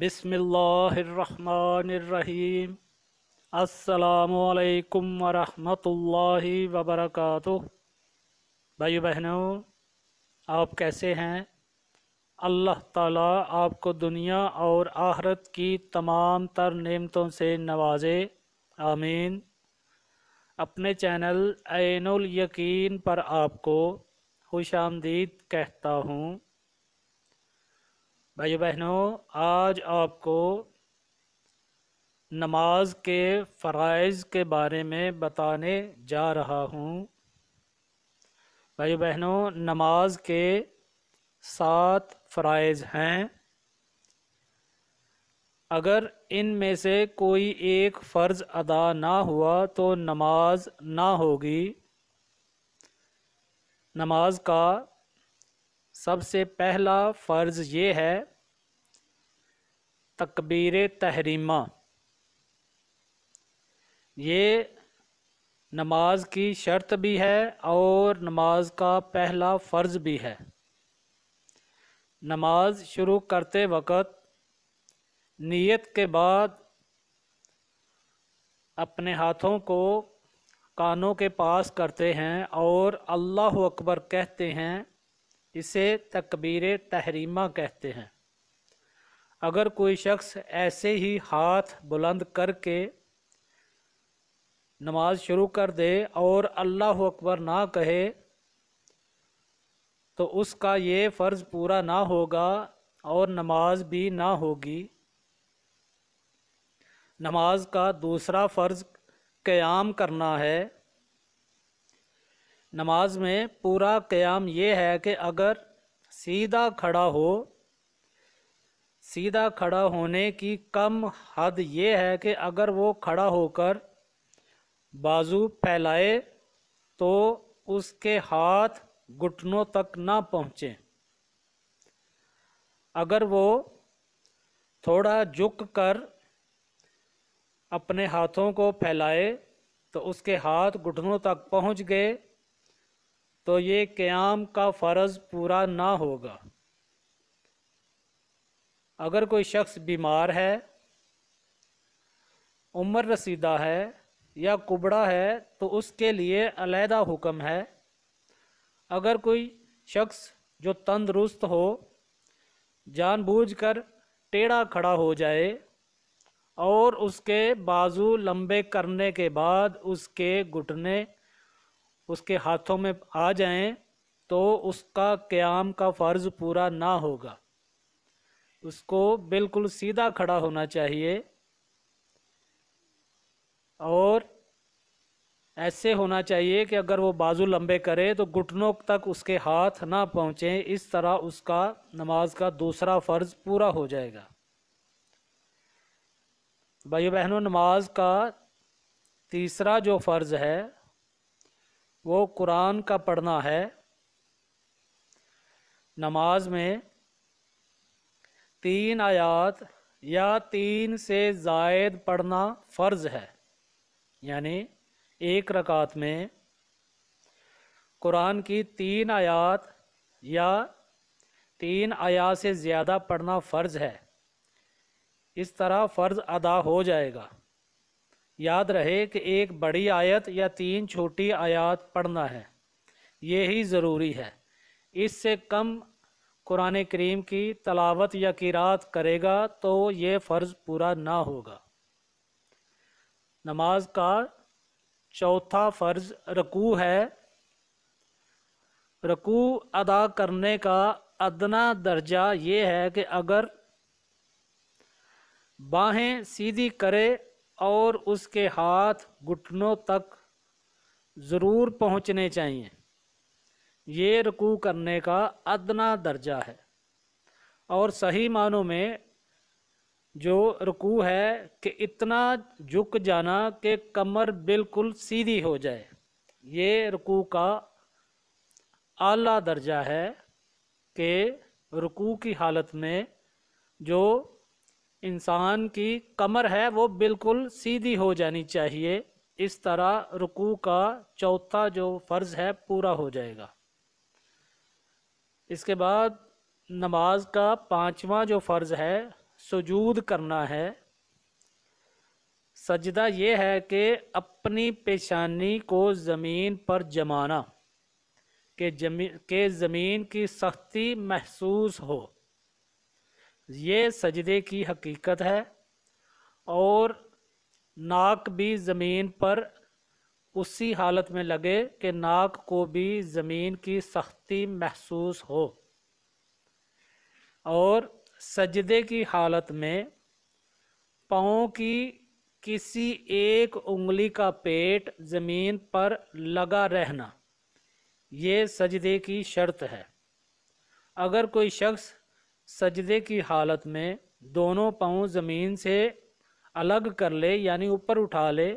बिस्मिल्लाहिर्रहमानिर्रहीम अस्सलामुअलैकुम वरहमतुल्लाहि वबरकातु भाई बहनों आप कैसे हैं अल्लाह ताला आपको दुनिया और आहरत की तमाम तर नेमतों से नवाजे आमीन अपने चैनल ऐनल यकीन पर आपको खुश आमदीद कहता हूँ भाइयों बहनों आज आपको नमाज के फ़राइज़ के बारे में बताने जा रहा हूँ भाइयों बहनों नमाज के सात फ़रज़ हैं अगर इन में से कोई एक फ़र्ज़ अदा ना हुआ तो नमाज ना होगी नमाज का सबसे पहला फ़र्ज़ ये है तकबीर तहरीमा ये नमाज की शर्त भी है और नमाज का पहला फ़र्ज़ भी है नमाज शुरू करते वक़्त नियत के बाद अपने हाथों को कानों के पास करते हैं और अल्लाह अकबर कहते हैं इसे तकबीर तहरीमा कहते हैं अगर कोई शख्स ऐसे ही हाथ बुलंद करके नमाज शुरू कर दे और अल्लाह अकबर ना कहे तो उसका ये फ़र्ज़ पूरा ना होगा और नमाज भी ना होगी नमाज का दूसरा फ़र्ज़ क़याम करना है नमाज में पूरा क़्याम ये है कि अगर सीधा खड़ा हो सीधा खड़ा होने की कम हद ये है कि अगर वो खड़ा होकर बाजू फैलाए तो उसके हाथ घुटनों तक ना पहुँचे अगर वो थोड़ा झुक कर अपने हाथों को फैलाए तो उसके हाथ घुटनों तक पहुंच गए तो ये क़्याम का फ़र्ज़ पूरा ना होगा अगर कोई शख्स बीमार है उम्र रसीदा है या कुबड़ा है तो उसके लिए अलहदा हुक्म है अगर कोई शख्स जो तंदरुस्त हो जानबूझकर टेढ़ा खड़ा हो जाए और उसके बाजू लंबे करने के बाद उसके घुटने उसके हाथों में आ जाएं तो उसका क़्याम का फ़र्ज़ पूरा ना होगा उसको बिल्कुल सीधा खड़ा होना चाहिए और ऐसे होना चाहिए कि अगर वो बाजू लंबे करे तो घुटनों तक उसके हाथ ना पहुँचें इस तरह उसका नमाज का दूसरा फ़र्ज़ पूरा हो जाएगा भाइयों बहनों नमाज का तीसरा जो फ़र्ज़ है वो कुरान का पढ़ना है नमाज में तीन आयात या तीन से जायद पढ़ना फ़र्ज़ है यानी एक रकात में कुरान की तीन आयात या तीन आयात से ज़्यादा पढ़ना फ़र्ज़ है इस तरह फ़र्ज़ अदा हो जाएगा याद रहे कि एक बड़ी आयत या तीन छोटी आयत पढ़ना है ये ही ज़रूरी है इससे कम कुरान करीम की तलावत या किरात करेगा तो ये फ़र्ज़ पूरा ना होगा नमाज का चौथा फ़र्ज़ रकू है रकू अदा करने का अदना दर्जा ये है कि अगर बाहें सीधी करे और उसके हाथ घुटनों तक ज़रूर पहुँचने चाहिए ये रुकू करने का अदना दर्जा है और सही मानों में जो रुकू है कि इतना झुक जाना कि कमर बिल्कुल सीधी हो जाए ये रुकू का आला दर्जा है कि रुकू की हालत में जो इंसान की कमर है वो बिल्कुल सीधी हो जानी चाहिए इस तरह रुकू का चौथा जो फ़र्ज़ है पूरा हो जाएगा इसके बाद नमाज का पांचवा जो फ़र्ज़ है सजूद करना है सजदा ये है कि अपनी पेशानी को ज़मीन पर जमाना के जमी के ज़मीन की सख्ती महसूस हो ये सजदे की हकीकत है और नाक भी ज़मीन पर उसी हालत में लगे कि नाक को भी ज़मीन की सख्ती महसूस हो और सजदे की हालत में पाँव की किसी एक उंगली का पेट ज़मीन पर लगा रहना ये सजदे की शर्त है अगर कोई शख्स सजदे की हालत में दोनों पाँव ज़मीन से अलग कर ले यानी ऊपर उठा ले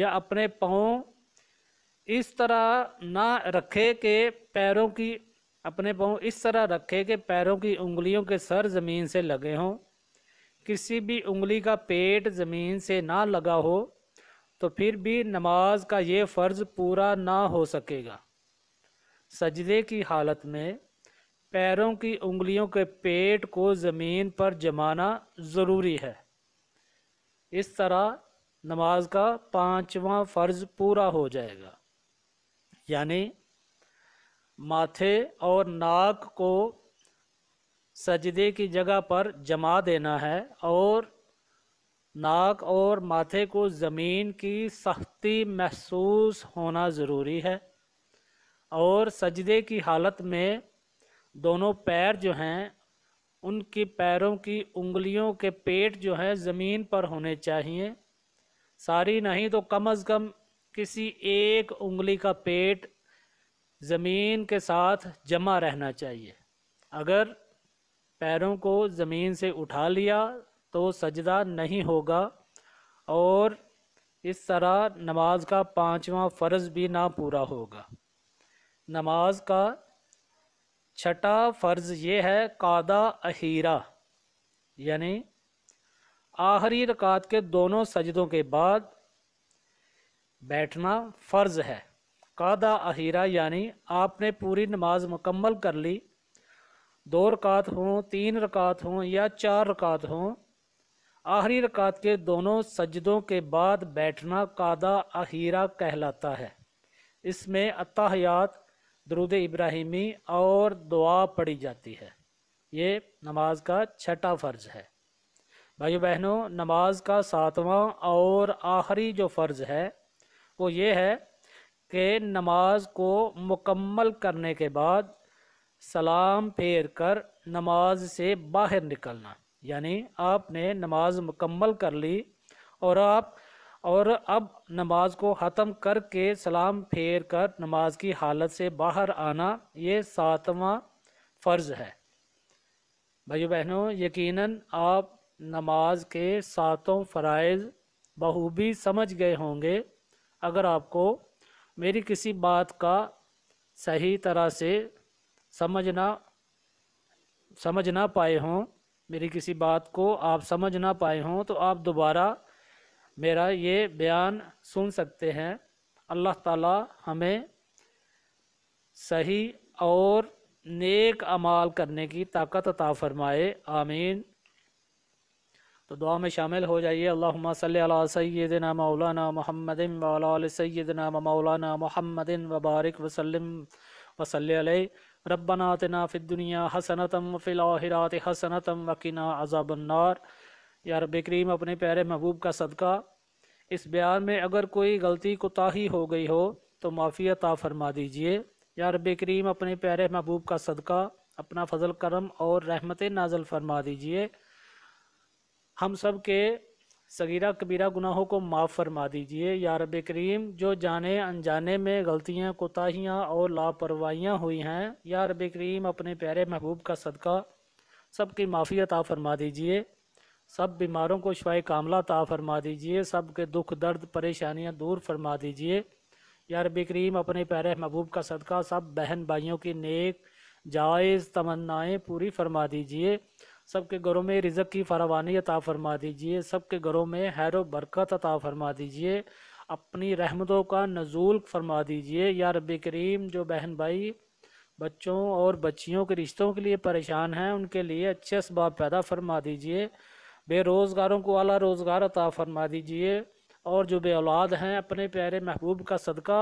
या अपने पाँव इस तरह ना रखे कि पैरों की अपने पाँव इस तरह रखे कि पैरों की उंगलियों के सर ज़मीन से लगे हों किसी भी उंगली का पेट ज़मीन से ना लगा हो तो फिर भी नमाज का ये फ़र्ज़ पूरा ना हो सकेगा सजदे की हालत में पैरों की उंगलियों के पेट को ज़मीन पर जमाना ज़रूरी है इस तरह नमाज का पांचवा फ़र्ज़ पूरा हो जाएगा यानी माथे और नाक को सजदे की जगह पर जमा देना है और नाक और माथे को ज़मीन की सख्ती महसूस होना ज़रूरी है और सजदे की हालत में दोनों पैर जो हैं उनके पैरों की उंगलियों के पेट जो हैं ज़मीन पर होने चाहिए सारी नहीं तो कम अज़ कम किसी एक उंगली का पेट ज़मीन के साथ जमा रहना चाहिए अगर पैरों को ज़मीन से उठा लिया तो सजदा नहीं होगा और इस तरह नमाज का पांचवा फ़र्ज़ भी ना पूरा होगा नमाज का छठा फ़र्ज़ ये है कादा अहीरा यानी आखिरी रकात के दोनों सजदों के बाद बैठना फ़र्ज़ है कादा अहीरा यानी आपने पूरी नमाज मुकम्मल कर ली दो रकात हों तीन रकात हों या चार रकात हों आखिरी रकात के दोनों सजदों के बाद बैठना कादा अहीरा कहलाता है इसमें अतहयात दरुद इब्राहिमी और दुआ पढ़ी जाती है ये नमाज का छठा फ़र्ज़ है भाई बहनों नमाज का सातवां और आखिरी जो फ़र्ज़ है वो ये है कि नमाज को मुकम्मल करने के बाद सलाम फेर कर नमाज से बाहर निकलना यानी आपने नमाज मुकम्मल कर ली और आप और अब नमाज को ख़त्म करके सलाम फेर कर नमाज की हालत से बाहर आना ये सातवां फ़र्ज़ है भाइयों बहनों यकीनन आप नमाज के सातों फ़रज़ बहूबी समझ गए होंगे अगर आपको मेरी किसी बात का सही तरह से समझना समझ ना पाए हों मेरी किसी बात को आप समझ ना पाए हों तो आप दोबारा मेरा ये बयान सुन सकते हैं अल्लाह ताला हमें सही और नेक अमाल करने की ताकत अता फरमाए आमीन तो दुआ में शामिल हो जाइए अल्लाह अला सैदना मौलाना मोहम्मद वाल सैदना मौलाना मोहम्मद वबारक वसलम वसल रब्बना तना फ़िद्दुनिया हसनतम फ़िलाहिरात हसनतम वकीना अजाबन्नार या रब करीम अपने प्यारे महबूब का सदका इस बयान में अगर कोई गलती कोताही हो गई हो तो माफ़ी अता फरमा दीजिए या रब करीम अपने प्यारे महबूब का सदका अपना फजल करम और रहमत नाजल फरमा दीजिए हम सब के सगीरा कबीरा गुनाहों को माफ़ फरमा दीजिए या रब करीम जो जाने अनजाने में गलतियाँ कोताहियाँ और लापरवाहियाँ हुई हैं या रब करीम अपने प्यारे महबूब का सदका सबकी माफ़ी अता फरमा दीजिए सब बीमारों को शफाई कामला ता फरमा दीजिए सब के दुख दर्द परेशानियां दूर फरमा दीजिए यार बिक्रीम करीम अपने प्यारे महबूब का सदका सब बहन भाइयों की नेक जायज़ तमन्नाएँ पूरी फरमा दीजिए सब के घरों में रिज़क की फरावानी अता फरमा दीजिए सब के घरों में हैर बरकत अता फरमा दीजिए अपनी रहमतों का नजूल फरमा दीजिए या बिक्रीम करीम जो बहन भाई बच्चों और बच्चियों के रिश्तों के लिए परेशान हैं उनके लिए अच्छे सबाब पैदा फरमा दीजिए बेरोज़गारों को अला रोज़गार अता फरमा दीजिए और जो बे औलाद हैं अपने प्यारे महबूब का सदका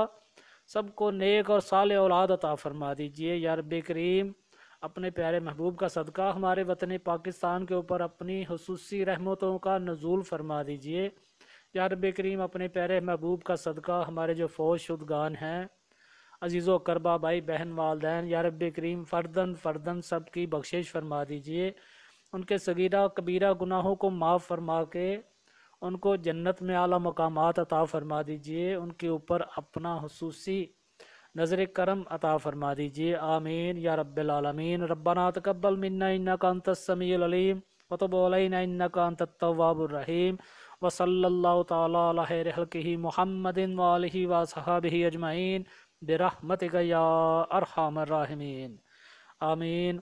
सबको नेक और साल औलाद अता फरमा दीजिए रब करीम अपने प्यारे महबूब का सदका हमारे वतन पाकिस्तान के ऊपर अपनी खसूसी रहमतों का नजूल फरमा दीजिए यार करीम अपने प्यारे महबूब का सदका हमारे जो फौज शुदगान हैं अजीज़ो करबा भाई बहन वालदेन या रब करीम फ़र्दन फ़र्दन सब की बख्शिश फरमा दीजिए उनके सगीरा कबीरा गुनाहों को माफ़ फरमा के उनको जन्नत में आला मकाम अता फरमा दीजिए उनके ऊपर अपना खसूसी नज़र करम अता फरमा दीजिए आमीन या रबालमीन रब्बाना तकबल मन्ना इन्ना का समीम वतबोलना इन्ना का तवाबरहीम वसल्ला वाल ही वा व ही अजमाइन बेरहमत गया अरहमर आमीन